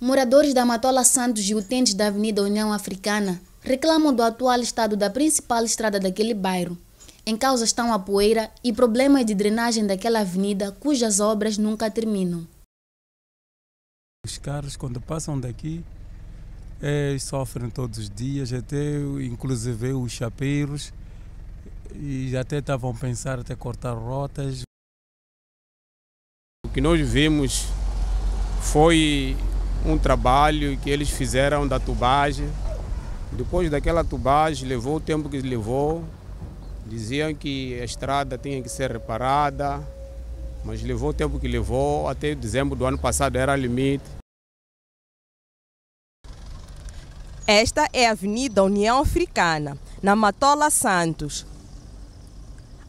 Moradores da Matola Santos e utentes da Avenida União Africana reclamam do atual estado da principal estrada daquele bairro. Em causa estão a poeira e problemas de drenagem daquela avenida cujas obras nunca terminam. Os carros, quando passam daqui, é, sofrem todos os dias, até inclusive os chapeiros, e até estavam a pensar até cortar rotas. O que nós vimos foi um trabalho que eles fizeram da tubagem. Depois daquela tubagem, levou o tempo que levou. Diziam que a estrada tinha que ser reparada, mas levou o tempo que levou. Até dezembro do ano passado era limite. Esta é a Avenida União Africana, na Matola Santos.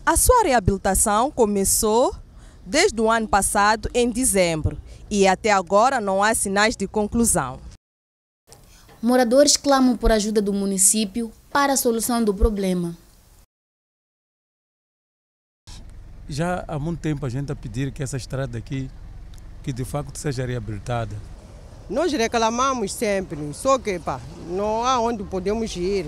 A sua reabilitação começou desde o ano passado, em dezembro, e até agora não há sinais de conclusão. Moradores clamam por ajuda do município para a solução do problema. Já há muito tempo a gente a pedir que essa estrada aqui, que de facto seja reabilitada. Nós reclamamos sempre, só que pá, não há onde podemos ir.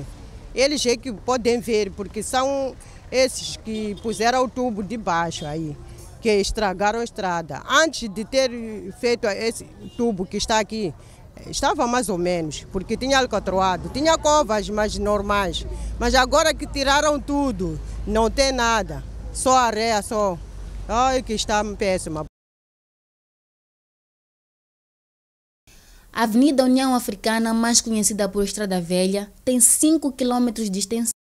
Eles é que podem ver, porque são esses que puseram o tubo de baixo aí que estragaram a estrada. Antes de ter feito esse tubo que está aqui, estava mais ou menos, porque tinha alcatroado, tinha covas mais normais. Mas agora que tiraram tudo, não tem nada, só areia, só. Ai, que está péssima. A Avenida União Africana, mais conhecida por Estrada Velha, tem 5 quilômetros de extensão.